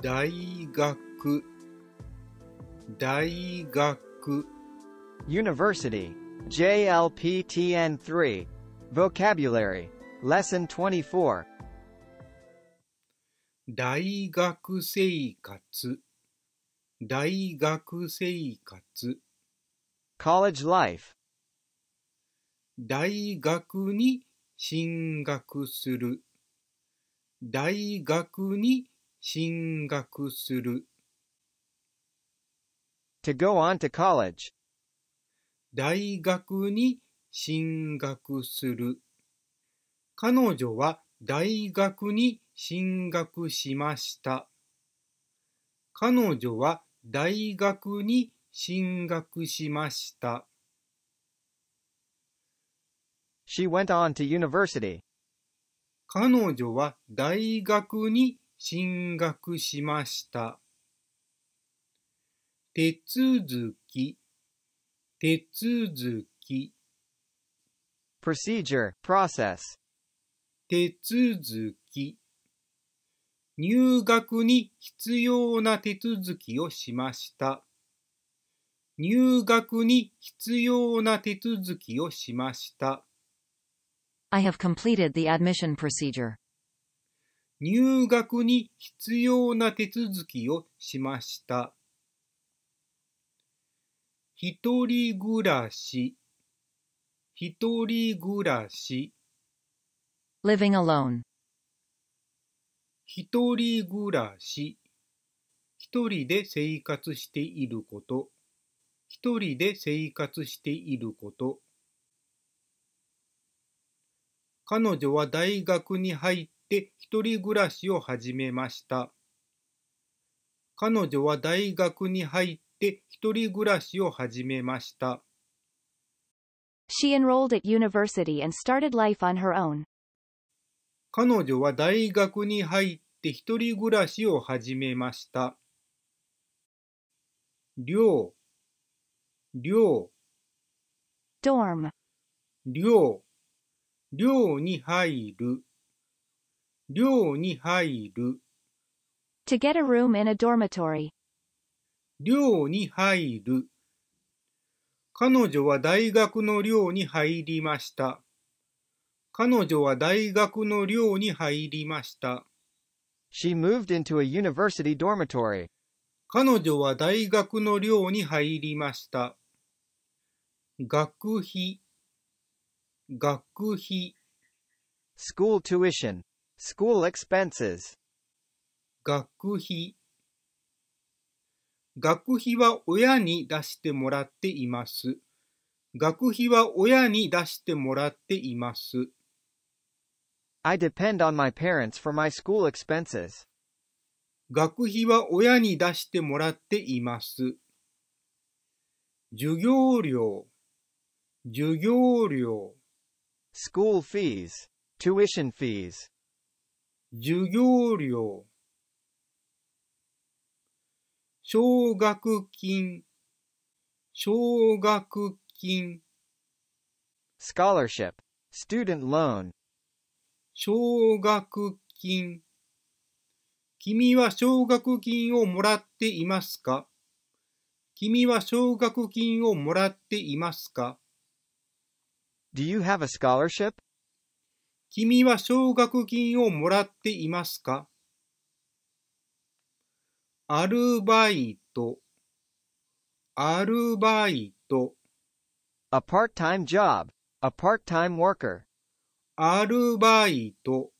大学大学 University JLPTN3 Vocabulary Lesson 24大学生活大学生活 College life 大学に進学する大学に進学する to go on to college 大学に進学する彼女は大学に進学しました彼女は大学に進学しました。She went on to university. 彼女は大学に進学しました。手続き、手続き。procedure, process. 手続き。入学に必要な手続きをしました。入学に必要な手続きをしました。I have completed the admission procedure. 入学に必要な手続きをしました。一人暮らし、一人暮らし。living alone 一人暮らし、一人で生活していること、一人で生活していること。彼女は大学に入っして一人暮らしを始めました。彼女は大学に入って一人暮らしを始めました。She enrolled at university and started life on her own. 彼女は大学に入って一人暮らしを始めました。寮寮 dorm 寮寮に入る寮に入る。To get a room in a dormitory. 寮に入る。彼女は大学の寮に入りました。彼女は大学の寮に入りました。She moved into a university dormitory. 彼女は大学の寮に入りました。学費学費 School tuition School expenses 学費学費は親に出してもらっています。学費は親に出してもらっています。I depend on my parents for my school expenses. 学費は親に出してもらっています。授業料、授業料。school fees, tuition fees. 授業料、奨学金、奨学金、scholarship, student loan, 奨学金。君は奨学金をもらっていますか君は奨学金をもらっていますか Do you have a scholarship? 君は奨学金をもらっていますかアルバイト、アルバイト。A part-time job, a part-time worker. アルバイト。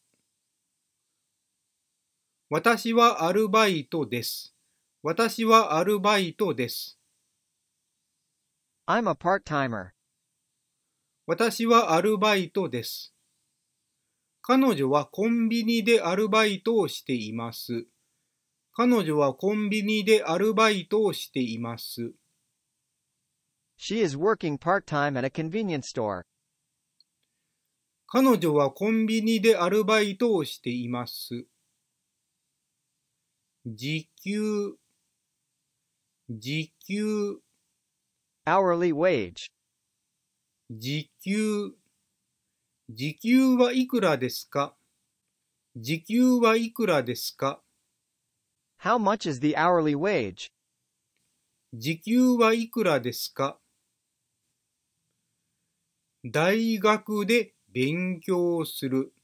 私はアルバイトです。私はアルバイトです。I'm a part-timer. 私はアルバイトです。彼女はコンビニでアルバイトをしています。彼女はコンビニでアルバイトをしています。She is working part-time at a convenience store. 彼女はコンビニでアルバイトをしています。時給時給 hourly wage 時給時給はいくらですか時給はいくらですか ?How much is the hourly wage? 時給はいくらですか大学で勉強する。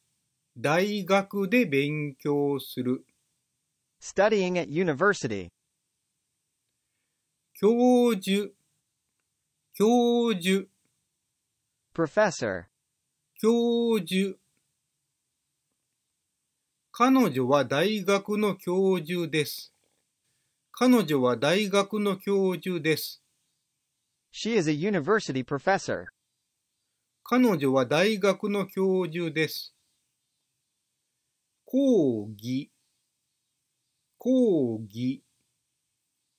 大学で勉強する。studying at university 教授教授 professor 教授。彼女は大学の教授です。彼女は大学の教授です。She is a university professor. 彼女は大学の教授です。講義講義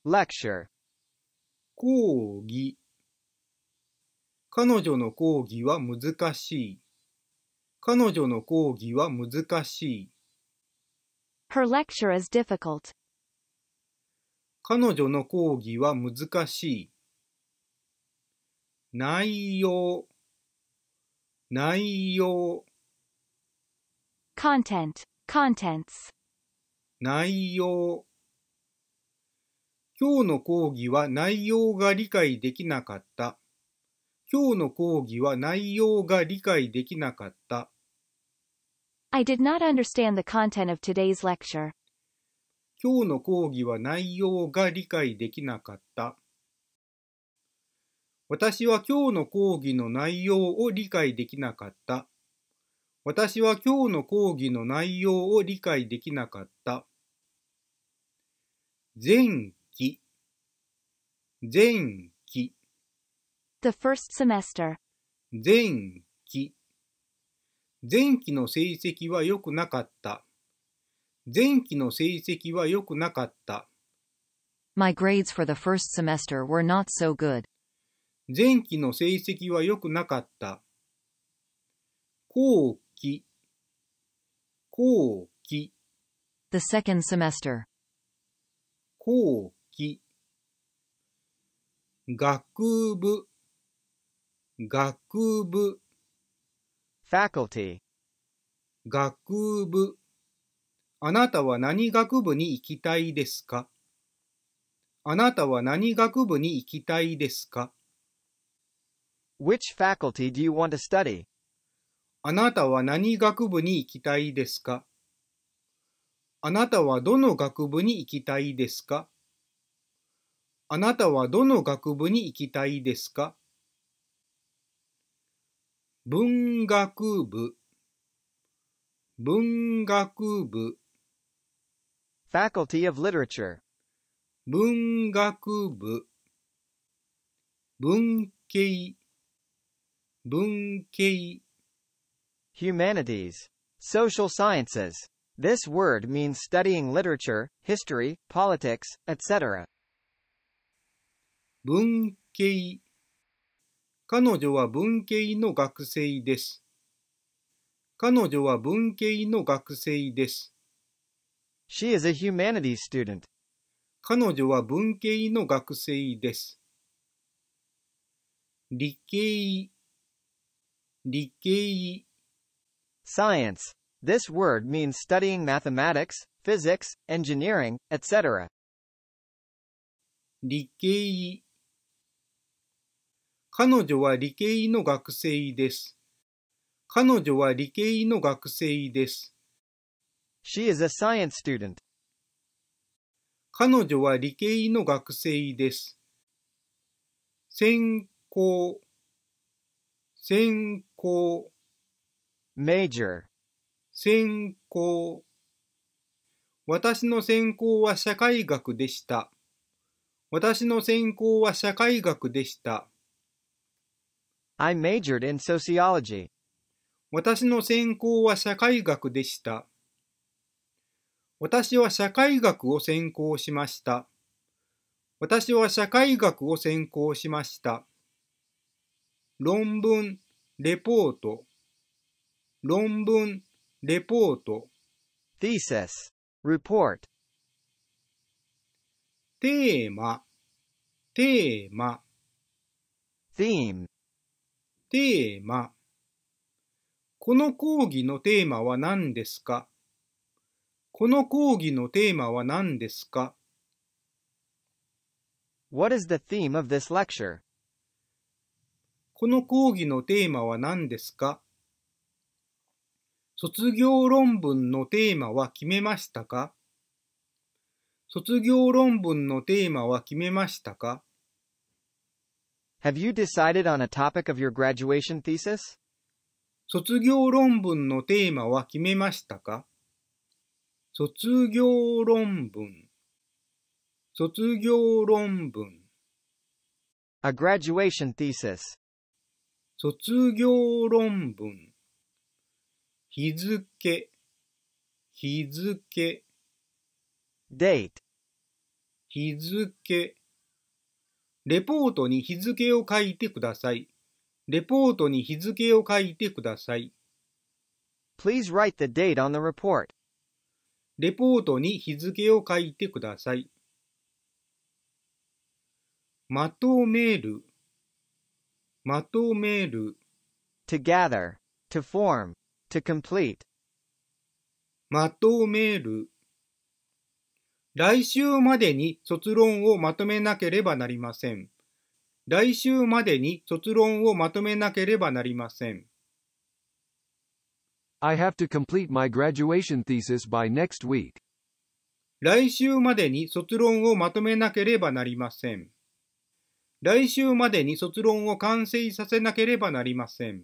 lecture 講義彼女の講義は難しい。彼女の講義は難しい。Her lecture is difficult. 彼女の講義は難しい。内容内容 content, contents 内容今日の講義は内容が理解できなかった。今日の講義は内容が理解できなかった。I did not understand the content of today's lecture. 今日の講義は内容が理解できなかった。私は今日の講義の内容を理解できなかった。私は今日の講義の内容を理解できなかった。前期前期 The first semester 前前期の成績は良くなかった。前期の成績は良くなかった。My grades for the first semester were not so good. 前期の成績は良くなかった。後期後期 The second semester. 後期学部学部 faculty 学部あなたは何学部に行きたいですかあなたは何学部に行きたいですか ?Which faculty do you want to study? あなたは何学部に行きたいですかあなたはどの学部に行きたいですかあなたはどの学部に行きたいですか文学部文学部 Faculty of Literature 文学部文系文系 Humanities Social Sciences This word means studying literature, history, politics, etc. 文系彼女は文系の学生です。彼女は文系の学生です。She is a humanities student. 彼女は文系の学生です。理系理系 Science. This word means studying mathematics, physics, engineering, etc. 理系彼女は理系の学生です。彼女は理系の学生です。She is a science student. 彼女は理系の学生です。専攻専攻 major 専攻私の専攻は社会学でした。私の専攻は社会学でした。I majored in sociology. 私の専攻は社会学でした。私は社会学を専攻しました。私は社会学を専攻しました。論文、レポート。論文、レポート。thesis, report. テーマ、テーマ。theme, テーマ。この講義のテーマは何ですかこの講義のテーマは何ですか What is the theme of this lecture? この講義のテーマは何ですか卒業論文のテーマは決めましたか卒業論文のテーマは決めましたか Have you decided on a topic of your graduation thesis? 卒業論文のテーマは決めましたか卒業論文卒業論文 A graduation thesis 卒業論文日付日付 date 日付レポートに日付を書いてください。レポートに日付を書いてください。Please write the date on the report. レポートに日付を書いてください。まとめる、まとめる。to gather, to form, to complete. まとめる。来週までに卒論をまとめなければなりません。来週までに卒論をまとめなければなりません。I have to complete my graduation thesis by next week. 来週までに卒論をまとめなければなりません。来週までに卒論を完成させなければなりません。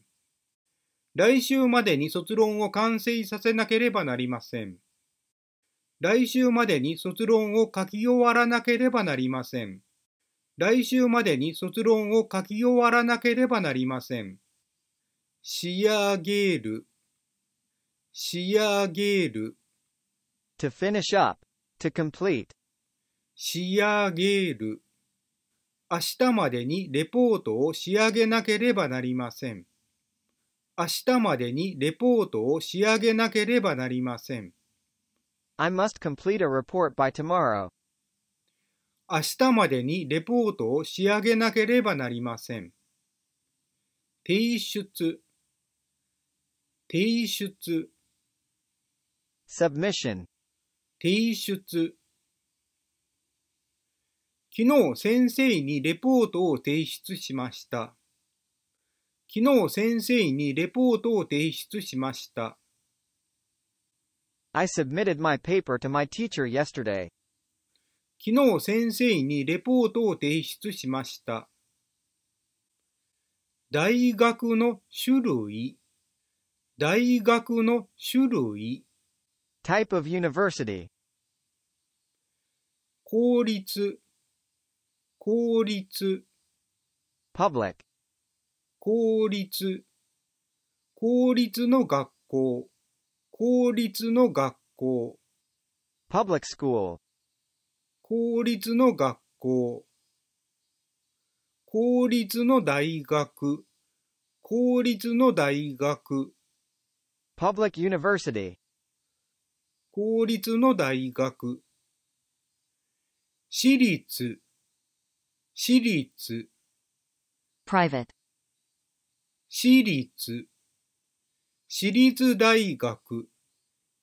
来週までに卒論を完成させなければなりません。来週までに卒論を書き終わらなければなりません。来週までに卒論を書き終わらなければなりません。仕上げる、仕上げる。to finish up, to complete. 仕上げる。明日までにレポートを仕上げなければなりません。明日までにレポートを仕上げなければなりません。I must complete a report by tomorrow. 明日までにレポートを仕上げなければなりません。提出提出 submission 提出昨日先生にレポートを提出しました。昨日先生にレポートを提出しました。I submitted my paper to my teacher yesterday. 昨日先生にレポートを提出しました。大学の種類大学の種類 Type of university 公立公立 public 公立公立の学校公立の学校 public school 公立の学校公立の大学公立の大学 public university 公立の大学私立私立 private 私立私立大学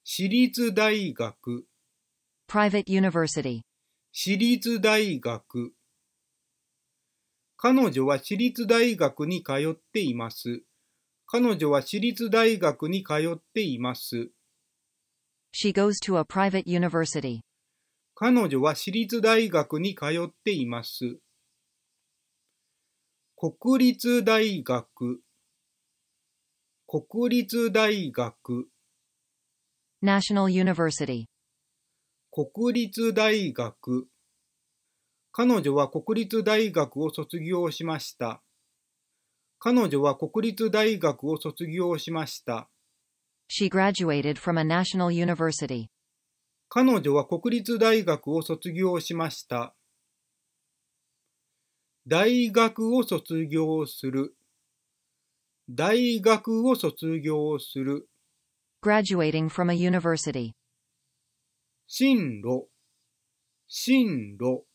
私立大学 private university 私立大学彼女は私立大学に通っています。彼女は私立大学に通っています。She goes to a private university. 彼女は私立大学に通っています。国立大学国立大学 National University 国立大学彼女は国立大学を卒業しました。彼女は国立大学を卒業しました。She graduated from a national university. 彼女は国立大学を卒業しました。大学を卒業する。大学を卒業する。graduating from a university. 進路、進路、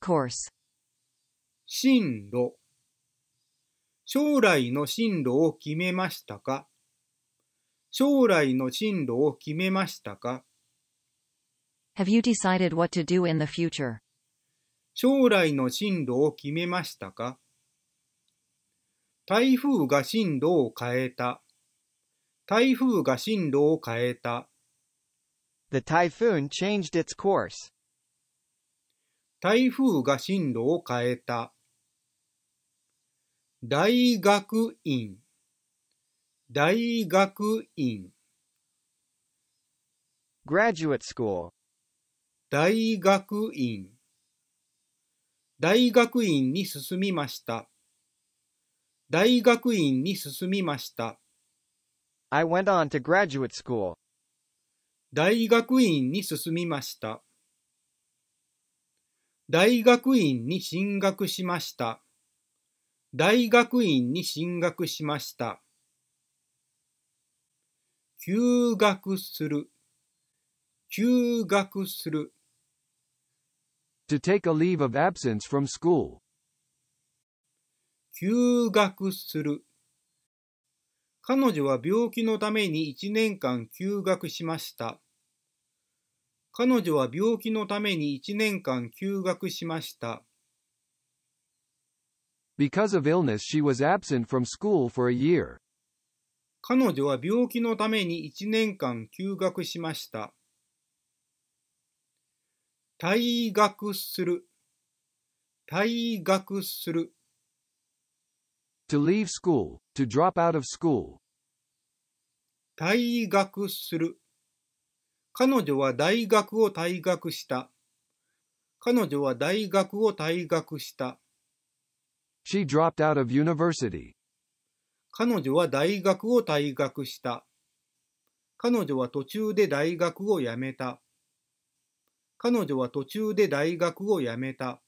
course, 進路。将来の進路を決めましたか将来の進路を決めましたか Have you decided what to do in the future? 将来の進路を決めましたか台風が進路を変えた。台風が進路を変えた。The typhoon changed its course. 台風が進路を変えた。大学院、大学院。graduate school 大学院大学院に進みました。大学院に進みました。I went on to graduate school. 大学院に進みました。大学院に進学しました。大学院に進学しました。休学する。休学する。To take a leave of absence from school. 休学する。彼女は病気のために1年間休学しました。彼女は病気のために1年間休学しました。Because of illness she was absent from school for a year. 彼女は病気のために1年間休学しました。退学する。退学する。to leave school, to drop out of school. 退学する。彼女は大学を退学した。彼女は大学を退学した。She dropped out of university. 彼女は大学を退学した。彼女は途中で大学を辞めた。彼女は途中で大学を辞めた。